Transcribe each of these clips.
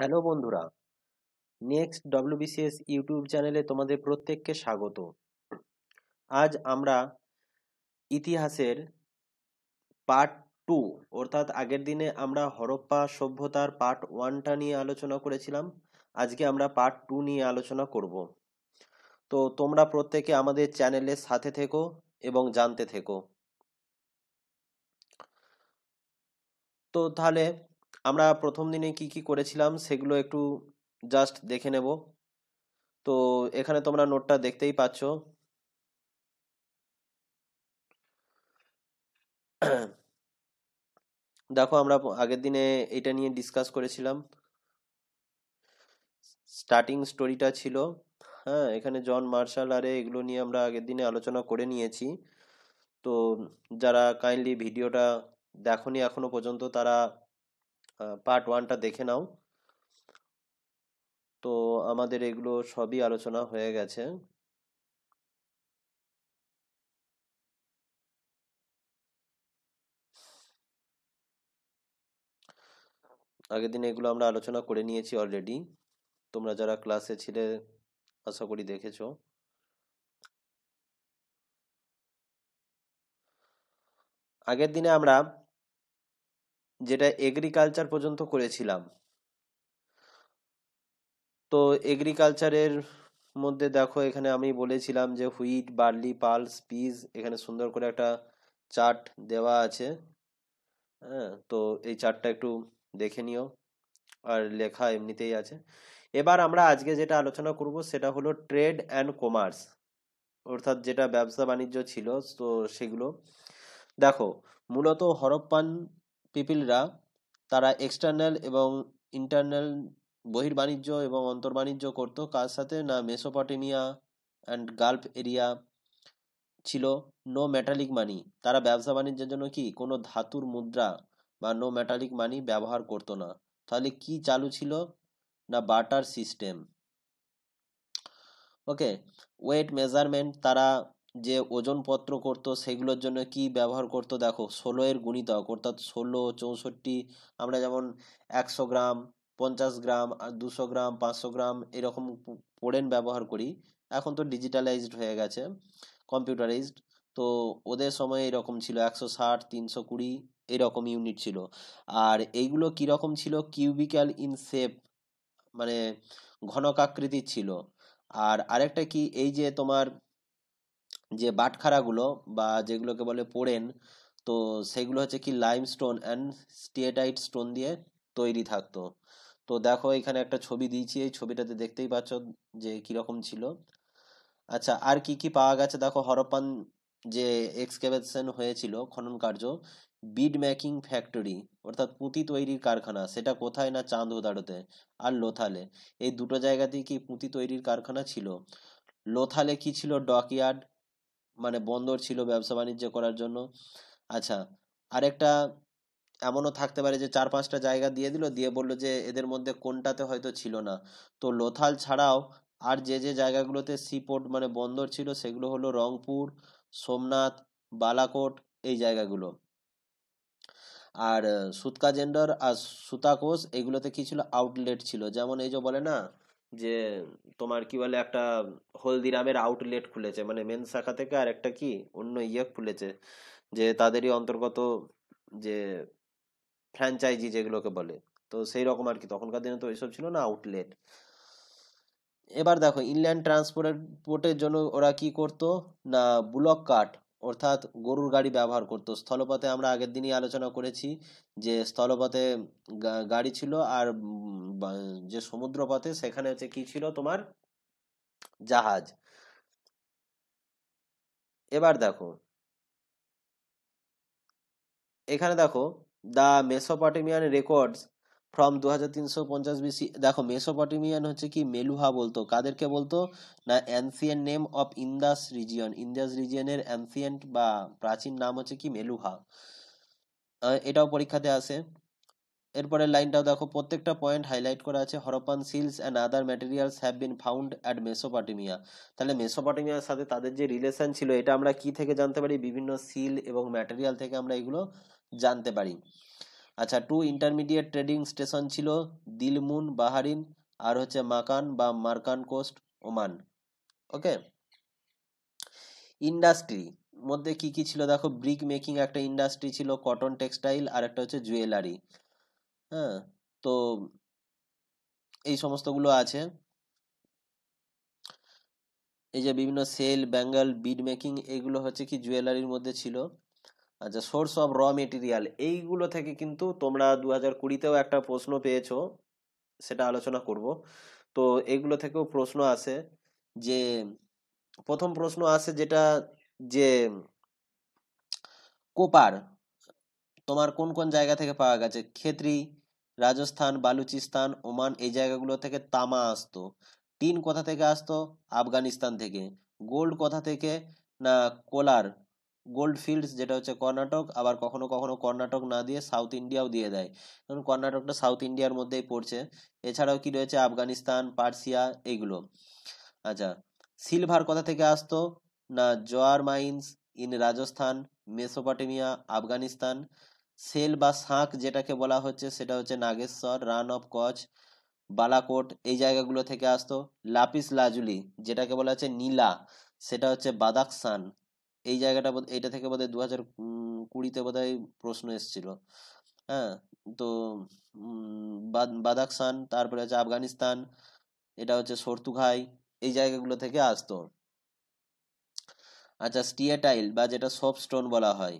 hello বন্ধুরা next WBCS YouTube চ্যানেলে তোমাদের প্রত্যেককে স্বাগত আজ আমরা ইতিহাসের পার্ট টু অর্থাৎ আগের দিনে আমরা হরপ্পা সভ্যতার পার্ট ওয়ানটা নিয়ে আলোচনা করেছিলাম আজকে আমরা পার্ট টু নিয়ে আলোচনা করব তো তোমরা প্রত্যেকে আমাদের চ্যানেলের সাথে থেকো এবং জানতে থেকো তো তাহলে আমরা প্রথম দিনে কি কি করেছিলাম সেগুলো একটু জাস্ট দেখে নেব তো এখানে তোমরা নোটটা দেখতেই পাচ্ছ দেখো আমরা আগের দিনে এটা নিয়ে ডিসকাস করেছিলাম স্টার্টিং স্টোরিটা ছিল হ্যাঁ এখানে জন মার্শাল আরে এগুলো নিয়ে আমরা আগের দিনে আলোচনা করে নিয়েছি তো যারা কাইন্ডলি ভিডিওটা দেখনি এখনো পর্যন্ত তারা পার্ট ওয়ানটা দেখে নাও তো আমাদের এগুলো সবই আলোচনা হয়ে গেছে আগের দিন এগুলো আমরা আলোচনা করে নিয়েছি অলরেডি তোমরা যারা ক্লাসে ছিলে আশা করি দেখেছো আগের দিনে আমরা যেটা এগ্রিকালচার পর্যন্ত করেছিলাম তো এগ্রিকালচারের মধ্যে দেখো এখানে আমি বলেছিলাম যে হুইট বার্লি পালস পিস এখানে সুন্দর করে একটা চার্ট দেওয়া আছে হ্যাঁ তো এই চার্টটা একটু দেখে নিও আর লেখা এমনিতেই আছে এবার আমরা আজকে যেটা আলোচনা করব সেটা হলো ট্রেড অ্যান্ড কমার্স অর্থাৎ যেটা ব্যবসা বাণিজ্য ছিল তো সেগুলো দেখো মূলত হরপ্পান পিপিলরা তারা এক্সটার্নাল এবং ইন্টারনাল বহির্বাণিজ্য এবং অন্তর্বাণিজ্য করত কার সাথে না মেসোপটেমিয়া অ্যান্ড গাল্ফ এরিয়া ছিল নো মেটালিক মানি তারা ব্যবসা বাণিজ্যের জন্য কি কোনো ধাতুর মুদ্রা বা নো মেটালিক মানি ব্যবহার করতো না তাহলে কি চালু ছিল না barter system okay weight measurement তারা যে ওজনপত্র করতো সেগুলোর জন্য কি ব্যবহার করতো দেখো ষোলো এর গুণিতক অর্থাৎ ষোলো চৌষট্টি আমরা যেমন একশো গ্রাম পঞ্চাশ গ্রাম দুশো গ্রাম পাঁচশো গ্রাম এরকম পোড়েন ব্যবহার করি এখন তো ডিজিটালাইজড হয়ে গেছে কম্পিউটারাইজড তো ওদের সময় এরকম ছিল একশো ষাট তিনশো কুড়ি এরকম ইউনিট ছিল আর এইগুলো কীরকম ছিল কিউবিক্যাল ইন শেপ মানে ঘনকাকৃতির ছিল আর আরেকটা কি এই যে তোমার যে বাটখারাগুলো বা যেগুলোকে বলে পোড়েন তো সেগুলো হচ্ছে কি limestone and steatite stone দিয়ে তৈরি থাকতো তো দেখো এখানে একটা ছবি দিয়েছি এই ছবিটাতে দেখতেই পাচ্ছ যে কীরকম ছিল আচ্ছা আর কি কি পাওয়া গেছে দেখো হরপ্পান যে এক্সকেভেশন হয়েছিল খনন কার্য বিড মেকিং ফ্যাক্টরি অর্থাৎ পুঁতি তৈরির কারখানা সেটা কোথায় না চাঁদ চাঁদোদারোতে আর লোথালে এই দুটো জায়গাতেই কি পুঁতি তৈরির কারখানা ছিল লোথালে কি ছিল ডকইয়ার্ড মানে বন্দর ছিল ব্যবসা বাণিজ্য করার জন্য আচ্ছা আরেকটা এমনও থাকতে পারে যে চার পাঁচটা জায়গা দিয়ে দিল দিয়ে বললো যে এদের মধ্যে কোনটাতে হয়তো ছিল না তো লোথাল ছাড়াও আর যে যে জায়গাগুলোতে সিপোর্ট মানে বন্দর ছিল সেগুলো হলো রংপুর সোমনাথ বালাকোট এই জায়গাগুলো আর সুতকা জেন্ডার আর সুতাকোষ এগুলোতে কি ছিল আউটলেট ছিল যেমন এই যে বলে না যে তোমার কি বলে একটা হলদিরামের আউটলেট খুলেছে মানে মেন শাখা থেকে আর একটা কি অন্য ইয়ে খুলেছে যে তাদেরই অন্তর্গত যে ফ্র্যাঞ্চাইজি যেগুলোকে বলে তো সেই রকম আর কি তখনকার দিনে তো এইসব ছিল না আউটলেট এবার দেখো ইনল্যান্ড ট্রান্সপোর্টের জন্য ওরা কি করতো না ব্লক কার্ড অর্থাৎ গরুর গাড়ি ব্যবহার করত স্থলপথে আমরা আগের দিনই আলোচনা করেছি যে স্থলপথে গাড়ি ছিল আর যে সমুদ্রপথে সেখানে হচ্ছে কি ছিল তোমার জাহাজ এবার দেখো এখানে দেখো দ্য মেসোপটেমিয়ান রেকর্ডস ফ্রম দু হাজার তিনশো পঞ্চাশ দেখো মেসোপটেমিয়ান হচ্ছে কি মেলুহা বলতো কাদেরকে বলতো না ancient name of Indus region Indus রিজিয়নের অ্যান্সিয়েন্ট বা প্রাচীন নাম হচ্ছে কি মেলুহা এটাও পরীক্ষাতে আসে এরপরে লাইনটাও দেখো প্রত্যেকটা পয়েন্ট হাইলাইট করা আছে Harappan seals and other materials have been found at Mesopotamia তাহলে মেসোপটেমিয়ার সাথে তাদের যে রিলেশন ছিল এটা আমরা কি থেকে জানতে পারি বিভিন্ন সিল এবং ম্যাটেরিয়াল থেকে আমরা এগুলো জানতে পারি আচ্ছা টু ইন্টারমিডিয়েট ট্রেডিং স্টেশন ছিল দিলমুন বাহারিন আর হচ্ছে মাকান বা Makran coast Oman okay industry মধ্যে কি কি ছিল দেখো ব্রিক মেকিং একটা ইন্ডাস্ট্রি ছিল কটন টেক্সটাইল আর একটা হচ্ছে জুয়েলারি হ্যাঁ তো এই সমস্তগুলো আছে এই যে বিভিন্ন সেল ব্যাঙ্গল বিড মেকিং এগুলো হচ্ছে কি জুয়েলারির মধ্যে ছিল আচ্ছা সোর্স অফ র মেটেরিয়াল এইগুলো থেকে কিন্তু তোমরা দু হাজার কুড়িতেও একটা প্রশ্ন পেয়েছো সেটা আলোচনা করব তো এগুলো থেকেও প্রশ্ন আসে যে প্রথম প্রশ্ন আসে যেটা যে কোপার তোমার কোন কোন জায়গা থেকে পাওয়া গেছে ক্ষেত্রি রাজস্থান বালুচিস্তান ওমান এই জায়গাগুলো থেকে তামা আসতো টিন কোথা থেকে আসতো আফগানিস্তান থেকে গোল্ড কোথা থেকে না কোলার গোল্ড ফিল্ডস যেটা হচ্ছে কর্ণাটক আবার কখনো কখনো কর্ণাটক না দিয়ে সাউথ ইন্ডিয়াও দিয়ে দেয় কারণ কর্ণাটকটা সাউথ ইন্ডিয়ার মধ্যেই পড়ছে এছাড়াও কি রয়েছে আফগানিস্তান পার্সিয়া এইগুলো আচ্ছা সিলভার কথা থেকে আসতো না Zawar mines in Rajasthan Mesopotamia Afghanistan shell বা শাঁখ যেটাকে বলা হচ্ছে সেটা হচ্ছে নাগেশ্বর রান অফ কচ বালাকোট এই জায়গাগুলো থেকে আসতো লাপিস লাজুলি যেটাকে বলা হচ্ছে নীলা সেটা হচ্ছে বাদাকসান এই জায়গাটা এটা থেকে বোধহয় দু হাজার কুড়িতে বোধহয় প্রশ্ন এসেছিল হ্যাঁ তো বাদাকসান তারপরে হচ্ছে আফগানিস্তান এটা হচ্ছে সর্তুঘাই এই জায়গাগুলো থেকে আসতো আচ্ছা স্টিয়াটাইল বা যেটা সব স্টোন বলা হয়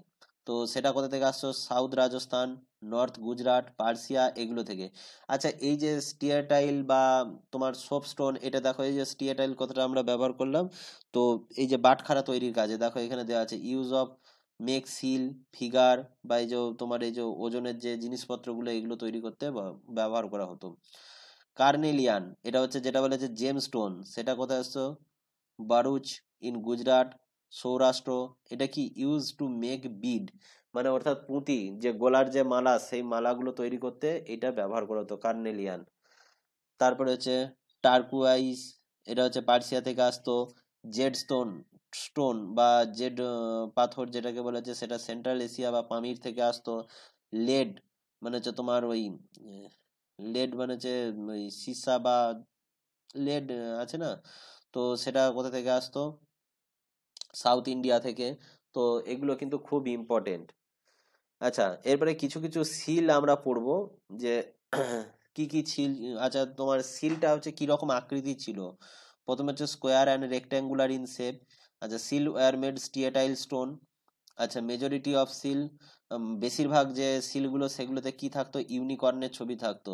তো সেটা কোথা থেকে আসছো south Rajasthan north Gujarat Persia এগুলো থেকে আচ্ছা এই যে স্টিয়াটাইল বা তোমার সোপস্টোন এটা দেখো এই যে স্টিয়াটাইল কথাটা আমরা ব্যবহার করলাম তো এই যে বাটখারা তৈরির কাজে দেখো এখানে দেওয়া আছে use of make seal figure বা এই যে তোমার এই যে ওজনের যে জিনিসপত্রগুলো এগুলো তৈরি করতে ব্যবহার করা হতো কার্নেলিয়ান এটা হচ্ছে যেটা বলে বলেছে জেমস্টোন সেটা কোথায় আসতো বারুচ ইন গুজরাট সৌরাষ্ট্র এটা কি ইউজ টু মেক বিড মানে অর্থাৎ পুঁতি যে গোলার যে মালা সেই মালাগুলো তৈরি করতে এটা ব্যবহার করা হতো কার্নেলিয়ান তারপরে হচ্ছে টার্কুয়াইস এটা হচ্ছে পার্সিয়া থেকে আসতো জেড স্টোন স্টোন বা জেড পাথর যেটাকে বলা হচ্ছে সেটা সেন্ট্রাল এশিয়া বা পামির থেকে আসতো লেড মানে হচ্ছে তোমার ওই লেড মানে হচ্ছে ওই সীসা বা লেড আছে না তো সেটা কোথা থেকে আসতো সাউথ ইন্ডিয়া থেকে তো এগুলো কিন্তু খুব ইম্পর্টেন্ট আচ্ছা এরপরে কিছু কিছু সিল আমরা পড়বো যে কি কি সিল আচ্ছা তোমার সিলটা হচ্ছে কীরকম আকৃতি ছিল প্রথমে হচ্ছে square and rectangular in shape আচ্ছা seal were made steatite stone আচ্ছা মেজরিটি অফ সিল বেশিরভাগ যে সিলগুলো সেগুলোতে কি থাকতো ইউনিকর্নের ছবি থাকতো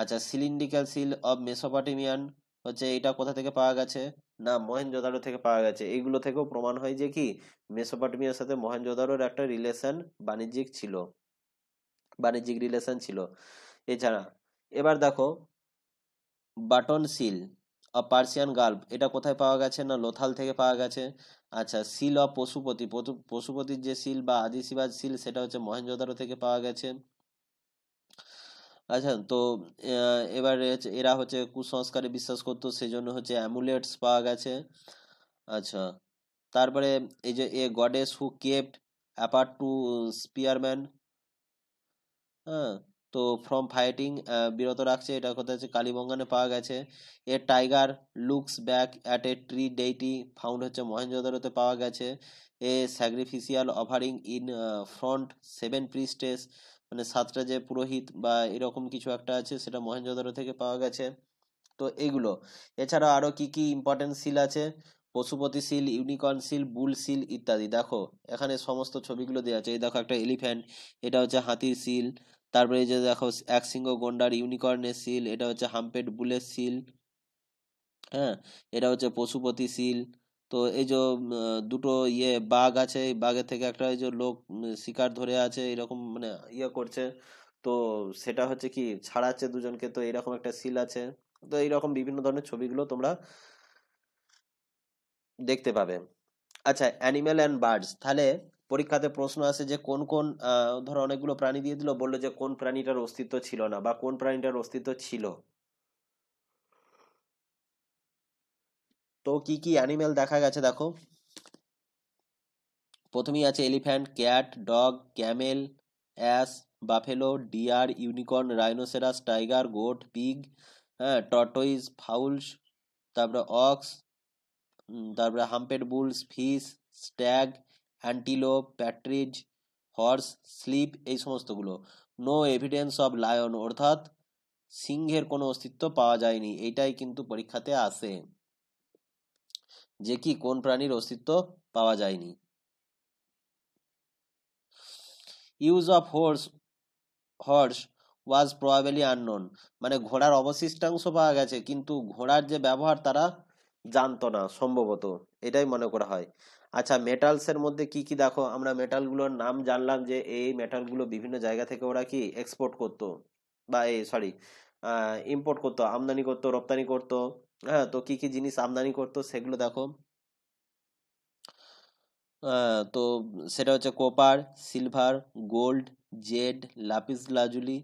আচ্ছা সিলিন্ডিক্যাল সিল অফ মেসোপাটেমিয়ান হচ্ছে এটা কোথা থেকে পাওয়া গেছে না মহেঞ্জোদারো থেকে পাওয়া গেছে এইগুলো থেকেও প্রমাণ হয় যে কি মেসোপটেমিয়ার সাথে মহেঞ্জোদারোর একটা রিলেশন বাণিজ্যিক ছিল বাণিজ্যিক রিলেশন ছিল এছাড়া এবার দেখো button seal of Persian gulf এটা কোথায় পাওয়া গেছে না লোথাল থেকে পাওয়া গেছে আচ্ছা সিল অফ পশুপতি পশুপতির যে সিল বা আদিশিবাজ সিল সেটা হচ্ছে মহেঞ্জোদারো থেকে পাওয়া গেছে আচ্ছা তো এবার এরা হচ্ছে কুসংস্কারে বিশ্বাস করতো সেজন্য হচ্ছে অ্যামুলেটস পাওয়া গেছে আচ্ছা তারপরে এই যে a goddess who kept apart to spearman হ্যাঁ তো ফ্রম ফাইটিং বিরত রাখছে এটা কথা হচ্ছে কালীবঙ্গানে পাওয়া গেছে a tiger looks back at a tree deity found হচ্ছে মহেঞ্জোদারোতে পাওয়া গেছে a sacrificial offering in front seven priestess মানে সাতটা যে পুরোহিত বা এরকম কিছু একটা আছে সেটা মহেন্দ্রদারো থেকে পাওয়া গেছে তো এগুলো এছাড়া আরও কি কি ইম্পর্টেন্ট সিল আছে Pashupati seal unicorn seal bull seal ইত্যাদি দেখো এখানে সমস্ত ছবিগুলো দেওয়া আছে এই দেখো একটা এলিফ্যান্ট এটা হচ্ছে হাতির সিল তারপরে এই যে দেখো এক সিংহ গন্ডার ইউনিকর্নের সিল এটা হচ্ছে হাম্পেড বুলের সিল হ্যাঁ এটা হচ্ছে পশুপতি সিল তো এই যে দুটো ইয়ে বাঘ আছে এই বাঘের থেকে একটা এই যে লোক শিকার ধরে আছে এরকম মানে ইয়ে করছে তো সেটা হচ্ছে কি ছাড়াচ্ছে দুজনকে তো এরকম একটা সিল আছে তো এইরকম বিভিন্ন ধরনের ছবিগুলো তোমরা দেখতে পাবে আচ্ছা অ্যানিম্যাল অ্যান্ড বার্ডস তাহলে পরীক্ষাতে প্রশ্ন আসে যে কোন কোন ধরো অনেকগুলো প্রাণী দিয়ে দিল বললো যে কোন প্রাণীটার অস্তিত্ব ছিল না বা কোন প্রাণীটার অস্তিত্ব ছিল তো কি কি অ্যানিমেল দেখা গেছে দেখো প্রথমেই আছে elephant cat dog camel ass buffalo deer unicorn rhinoceros tiger goat pig হ্যাঁ টর্টইজ ফাউলস তারপরে অক্স তারপরে humped bulls fish stag antelope partridge horse sheep এই সমস্তগুলো নো এভিডেন্স অব লায়ন অর্থাৎ সিংহের কোনো অস্তিত্ব পাওয়া যায়নি এইটাই কিন্তু পরীক্ষাতে আসে যে কি কোন প্রাণীর অস্তিত্ব পাওয়া যায়নি use of horse horse was probably unknown মানে ঘোড়ার অবশিষ্টাংশ পাওয়া গেছে কিন্তু ঘোড়ার যে ব্যবহার তারা জানতো না সম্ভবত এটাই মনে করা হয় আচ্ছা মেটালসের মধ্যে কি কি দেখো আমরা মেটালগুলোর নাম জানলাম যে এই মেটালগুলো বিভিন্ন জায়গা থেকে ওরা কি এক্সপোর্ট করতো বা এই সরি ইম্পোর্ট করতো আমদানি করতো রপ্তানি করতো হ্যাঁ তো কি কি জিনিস আমদানি করতো সেগুলো দেখো তো সেটা হচ্ছে copper silver gold jade lapis lazuli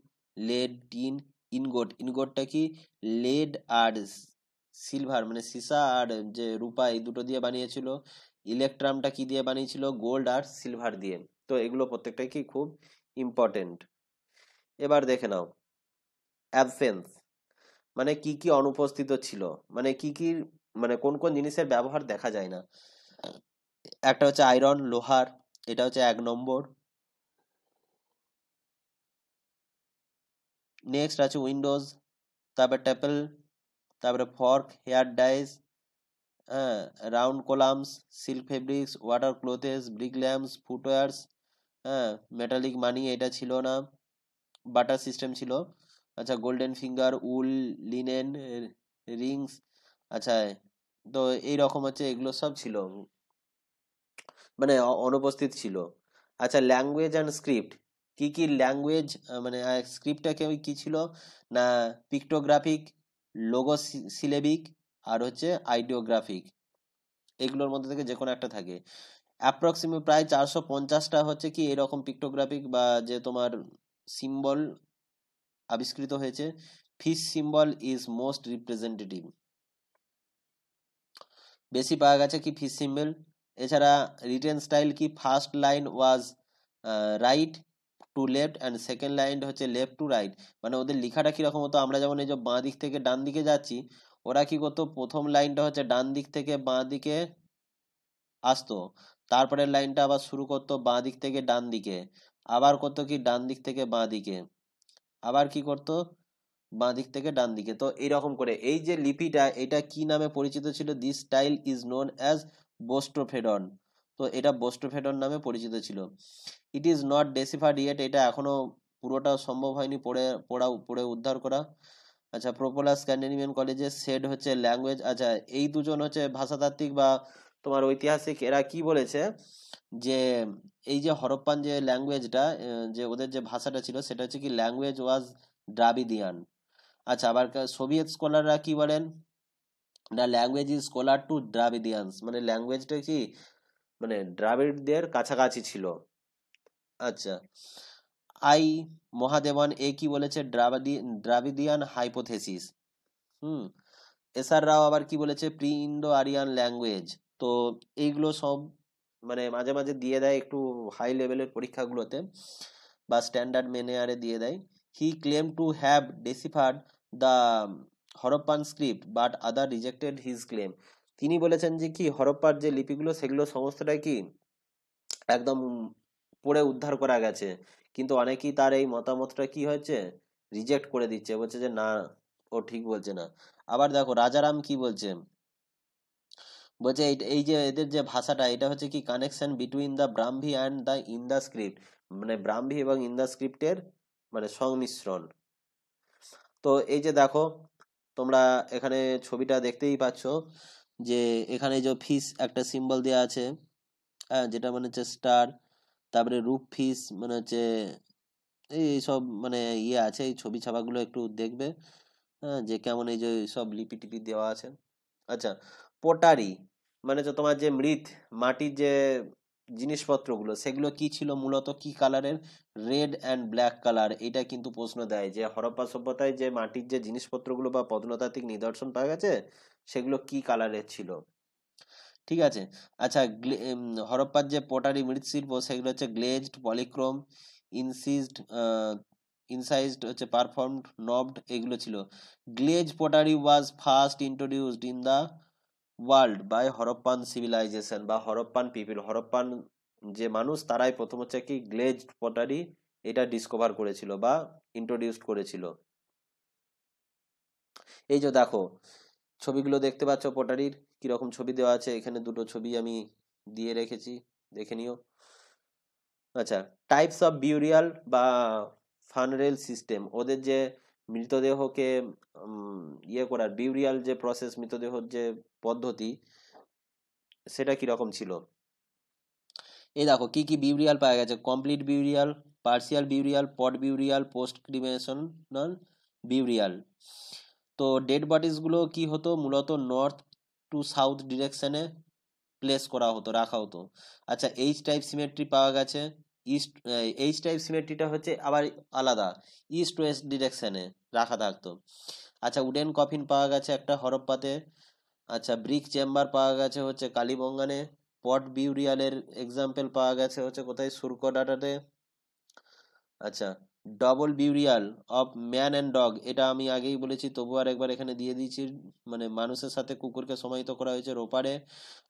lead tin ingot ইনগোটটা কি লেড আর সিলভার মানে সিসা আর যে রূপা এই দুটো দিয়ে বানিয়েছিল ইলেকট্রামটা কি দিয়ে বানিয়েছিল গোল্ড আর সিলভার দিয়ে তো এগুলো প্রত্যেকটাই কি খুব ইম্পর্টেন্ট এবার দেখে নাও অ্যাবসেন্স মানে কি কি অনুপস্থিত ছিল মানে কি কি মানে কোন কোন জিনিসের ব্যবহার দেখা যায় না একটা হচ্ছে আয়রন লোহার এটা হচ্ছে এক নম্বর নেক্সট আছে উইন্ডোজ তারপরে ট্যাপেল তারপরে ফর্ক হেয়ার ডাইস হ্যাঁ round columns silk fabrics water clothes brick lamps footwears হ্যাঁ মেটালিক মানি এটা ছিল না বাটার সিস্টেম ছিল আচ্ছা golden finger wool linen rings আচ্ছা তো এইরকম হচ্ছে এগুলো সব ছিল মানে অনুপস্থিত ছিল আচ্ছা ল্যাঙ্গুয়েজ অ্যান্ড স্ক্রিপ্ট কি কি ল্যাঙ্গুয়েজ মানে স্ক্রিপ্টটা কেউ কী ছিল না পিক্টোগ্রাফিক লোগো সিলেবিক আর হচ্ছে আইডিওগ্রাফিক এগুলোর মধ্যে থেকে যে কোনো একটা থাকে অ্যাপ্রক্সিমেট প্রায় চারশো পঞ্চাশটা হচ্ছে কি এরকম পিক্টোগ্রাফিক বা যে তোমার সিম্বল আবিষ্কৃত হয়েছে fish symbol is most representative বেশি পাওয়া গেছে কি ফিশ সিম্বল এছাড়া রিটেন স্টাইল কি first line was right to left and second line হচ্ছে লেফট টু রাইট মানে ওদের লেখাটা কীরকম হতো আমরা যেমন এই যে বাঁ দিক থেকে ডান দিকে যাচ্ছি ওরা কি করতো প্রথম লাইনটা হচ্ছে ডান দিক থেকে বাঁ দিকে আসতো তারপরের লাইনটা আবার শুরু করতো বাঁ দিক থেকে ডান দিকে আবার করতো কি ডান দিক থেকে বাঁ দিকে আবার কি করতো বাঁ দিক থেকে ডান দিকে তো এইরকম করে এই যে লিপিটা এটা কি নামে পরিচিত ছিল this style is known as boustrophedon তো এটা বোস্টোফেডন নামে পরিচিত ছিল it is not deciphered yet এটা এখনও পুরোটা সম্ভব হয়নি পড়ে পড়া পড়ে উদ্ধার করা আচ্ছা প্রোপোলা স্ক্যান্ডিনেভিয়ান কলেজে সেড হচ্ছে ল্যাঙ্গুয়েজ আচ্ছা এই দুজন হচ্ছে ভাষাতাত্ত্বিক বা তোমার ঐতিহাসিক এরা কি বলেছে যে এই যে হরপ্পান যে ল্যাঙ্গুয়েজটা যে ওদের যে ভাষাটা ছিল সেটা হচ্ছে কি ল্যাঙ্গুয়েজ ওয়াজ দ্রাবিদিয়ান আচ্ছা আবার সোভিয়েত স্কলাররা কি বলেন the language is scholar to Dravidians মানে ল্যাঙ্গুয়েজটা কি মানে দ্রাবিড়দের কাছাকাছি ছিল আচ্ছা আই মহাদেবন এ কি বলেছে ড্রাবাদি দ্রাবিদিয়ান হাইপোথেসিস হুম এসআর রাও আবার কি বলেছে প্রি ইন্দো আরিয়ান ল্যাঙ্গুয়েজ তো এইগুলো সব মানে মাঝে মাঝে দিয়ে দেয় একটু হাই লেভেলের পরীক্ষাগুলোতে বা স্ট্যান্ডার্ড মেনে আরে দিয়ে দেয় he claim to have deciphered the Harappan script but other rejected his claim তিনি বলেছেন যে কি হরপ্পার যে লিপিগুলো সেগুলো সমস্তটাই কি একদম পড়ে উদ্ধার করা গেছে কিন্তু অনেকেই তার এই মতামতটা কি হয়েছে রিজেক্ট করে দিচ্ছে বলছে যে না ও ঠিক বলছে না আবার দেখো রাজারাম কি বলছে বলছে এই যে এদের যে ভাষাটা এটা হচ্ছে কি connection between the Brahmi and the Indus script মানে ব্রাহ্মী এবং ইন্দা স্ক্রিপ্টের মানে সংমিশ্রণ তো এই যে দেখো তোমরা এখানে ছবিটা দেখতেই পাচ্ছ যে এখানে যে ফিস একটা সিম্বল দেওয়া আছে হ্যাঁ যেটা মানে হচ্ছে স্টার তারপরে রূপ ফিস মানে হচ্ছে এই সব মানে ইয়ে আছে এই ছবি ছাপাগুলো একটু দেখবে হ্যাঁ যে কেমন এই যে সব লিপি টিপি দেওয়া আছে আচ্ছা পোটারি মানে যে তোমার যে মৃত মাটির যে জিনিসপত্রগুলো সেগুলো কি ছিল মূলত কি কালারের রেড অ্যান্ড ব্ল্যাক কালার এটা কিন্তু প্রশ্ন দেয় যে হরপ্পা সভ্যতায় যে মাটির যে জিনিসপত্রগুলো বা প্রত্নতাত্ত্বিক নিদর্শন পাওয়া গেছে সেগুলো কি কালারের ছিল ঠিক আছে আচ্ছা হরপ্পার যে পোটারি মৃৎশিল্প সেগুলো হচ্ছে গ্লেজড পলিক্রোম ইনসিজড ইনসাইজড হচ্ছে পারফর্মড নবড এগুলো ছিল glaze pottery was first introduced in the world by Harappan civilisation বা হরপ্পান পিপিল হরপ্পান যে মানুষ তারাই প্রথম হচ্ছে কি গ্লেজড পটারি এটা ডিসকভার করেছিল বা ইন্ট্রোডিউসড করেছিল এই যে দেখো ছবিগুলো দেখতে পাচ্ছ পটারির কীরকম ছবি দেওয়া আছে এখানে দুটো ছবি আমি দিয়ে রেখেছি দেখে নিও আচ্ছা টাইপস অফ বিউরিয়াল বা ফানরেল সিস্টেম ওদের যে মৃতদেহকে ইয়ে করার বিউরিয়াল যে প্রসেস মৃতদেহর যে পদ্ধতি সেটা কীরকম ছিল এই দেখো কি কি বিউরিয়াল পাওয়া গেছে complete burial partial burial pot burial post cremational burial তো ডেড বডিসগুলো কি হতো মূলত নর্থ টু সাউথ ডিরেকশানে প্লেস করা হতো রাখা হতো আচ্ছা এইচ টাইপ সিমেট্রি পাওয়া গেছে ইস্ট এইচ টাইপ সিমেট্রিটা হচ্ছে আবার আলাদা ইস্ট ওয়েস্ট ডিরেকশানে রাখা থাকতো আচ্ছা উডেন কফিন পাওয়া গেছে একটা হরপ্পাতে আচ্ছা ব্রিক চেম্বার পাওয়া গেছে হচ্ছে কালীবঙ্গানে পট বিউরিয়ালের এক্সাম্পল পাওয়া গেছে হচ্ছে কোথায় সুরকোডাটাতে আচ্ছা double burial of man and dog এটা আমি আগেই বলেছি তবু আর একবার এখানে দিয়ে দিয়েছি মানে মানুষের সাথে কুকুরকে সমাহিত করা হয়েছে রোপারে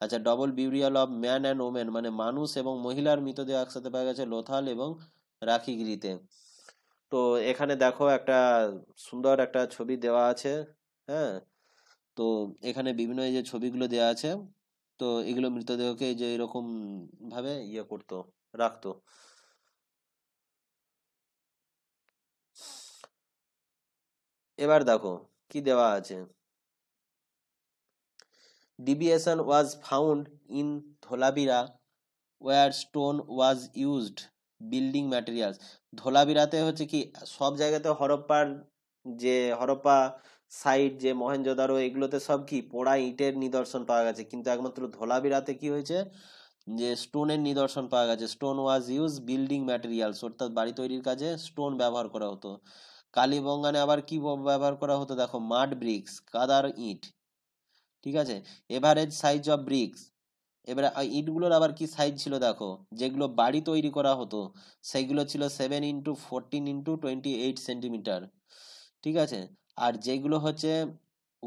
আচ্ছা double burial of man and women মানে মানুষ এবং মহিলার মৃতদেহ একসাথে পাওয়া গেছে লোথাল এবং রাখিগিরিতে তো এখানে দেখো একটা সুন্দর একটা ছবি দেওয়া আছে হ্যাঁ তো এখানে বিভিন্ন যে ছবিগুলো দেওয়া আছে তো এগুলো মৃতদেহকে যে এরকম ভাবে ইয়ে করতো রাখতো এবার দেখো কি দেওয়া আছে deviation was found in Dholavira were stone was used building materials ধোলাবিরাতে হচ্ছে কি সব জায়গাতে হরপ্পার যে হরপ্পা সাইড যে মহেঞ্জোদারো এগুলোতে সব কি পোড়া ইটের নিদর্শন পাওয়া গেছে কিন্তু একমাত্র ধোলাবিরাতে কি হয়েছে যে স্টোনের নিদর্শন পাওয়া গেছে stone was use building materials অর্থাৎ বাড়ি তৈরির কাজে স্টোন ব্যবহার করা হতো কালীবঙ্গানে আবার কি ব্যবহার করা হতো দেখো মাড ব্রিক্স কাদার ইট ঠিক আছে এভারেজ সাইজ অফ ব্রিক্স এবারে ইটগুলোর আবার কি সাইজ ছিল দেখো যেগুলো বাড়ি তৈরি করা হতো সেগুলো ছিল seven into fourteen into twenty eight centimetre ঠিক আছে আর যেগুলো হচ্ছে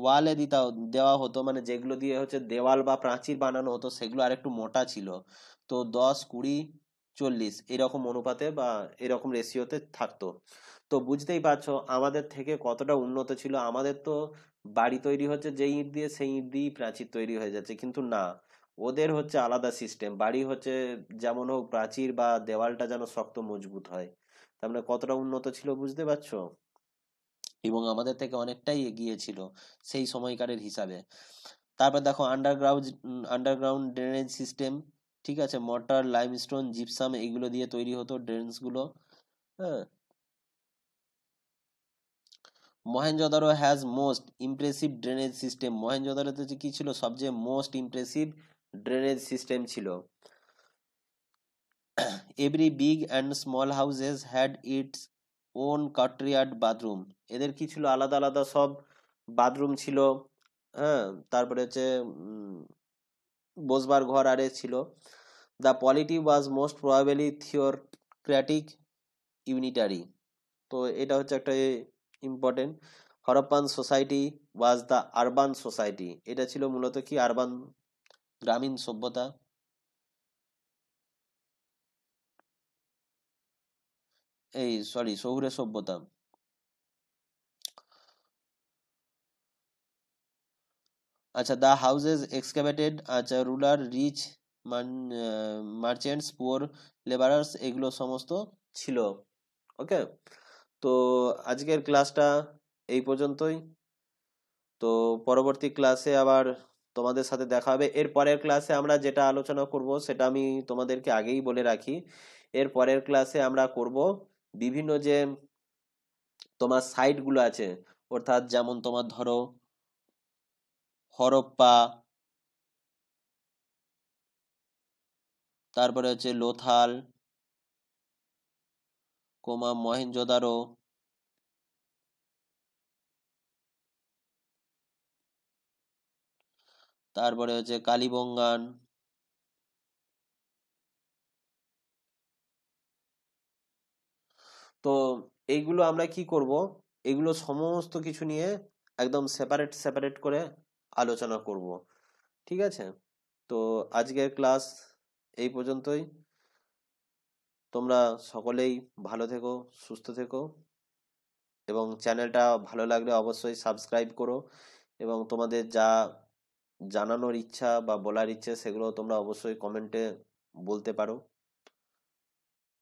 ওয়ালে দিতা দেওয়া হতো মানে যেগুলো দিয়ে হচ্ছে দেওয়াল বা প্রাচীর বানানো হতো সেগুলো আর একটু মোটা ছিল তো দশ কুড়ি চল্লিশ এরকম অনুপাতে বা এরকম রেশিওতে থাকতো তো বুঝতেই পারছো আমাদের থেকে কতটা উন্নত ছিল আমাদের তো বাড়ি তৈরি হচ্ছে যে ইট দিয়ে সেই ইট দিয়েই প্রাচীর তৈরি হয়ে যাচ্ছে কিন্তু না ওদের হচ্ছে আলাদা সিস্টেম বাড়ি হচ্ছে যেমন হোক প্রাচীর বা দেওয়ালটা যেন শক্ত মজবুত হয় তার মানে কতটা উন্নত ছিল বুঝতে পারছো এবং আমাদের থেকে অনেকটাই এগিয়ে ছিল সেই সময়কারের হিসাবে তারপর দেখো আন্ডারগ্রাউন্ড আন্ডারগ্রাউন্ড ড্রেনেজ সিস্টেম ঠিক আছে মর্টার লাইমস্টোন জিপসাম এগুলো দিয়ে তৈরি হতো ড্রেনসগুলো হ্যাঁ Mohenjodaro has most impressive drainage system মহেঞ্জোদারোতে কি ছিল সবচেয়ে মোস্ট ইমপ্রেসিভ ড্রেনেজ সিস্টেম ছিল every big and small houses had its own courtyard bathroom এদের কি ছিল আলাদা আলাদা সব বাথরুম ছিল হ্যাঁ তারপরে হচ্ছে বসবার ঘর আরে ছিল the polity was most probably theocratic unitary তো এটা হচ্ছে একটা important Harappan society was the urban society এটা ছিল মূলত কি আরবান গ্রামীণ সভ্যতা এই সরি শহুরে সভ্যতা আচ্ছা দ্য হাউজেস এক্সকেভেটেড আচ্ছা ruler rich merchants poor labourers এগুলো সমস্ত ছিল ওকে তো আজকের ক্লাসটা এই পর্যন্তই তো পরবর্তী ক্লাসে আবার তোমাদের সাথে দেখা হবে এর পরের ক্লাসে আমরা যেটা আলোচনা করব সেটা আমি তোমাদেরকে আগেই বলে রাখি এর পরের ক্লাসে আমরা করব বিভিন্ন যে তোমার সাইটগুলো আছে অর্থাৎ যেমন তোমার ধরো হরপ্পা তারপরে হচ্ছে লোথাল কোমা মহেঞ্জোদারো তারপরে হচ্ছে কালীবঙ্গান তো এইগুলো আমরা কি করব এগুলো সমস্ত কিছু নিয়ে একদম সেপারেট সেপারেট করে আলোচনা করব ঠিক আছে তো আজকের ক্লাস এই পর্যন্তই তোমরা সকলেই ভালো থেকো সুস্থ থেকো এবং চ্যানেলটা ভালো লাগলে অবশ্যই সাবস্ক্রাইব করো এবং তোমাদের যা জানানোর ইচ্ছা বা বলার ইচ্ছা সেগুলো তোমরা অবশ্যই কমেন্টে বলতে পারো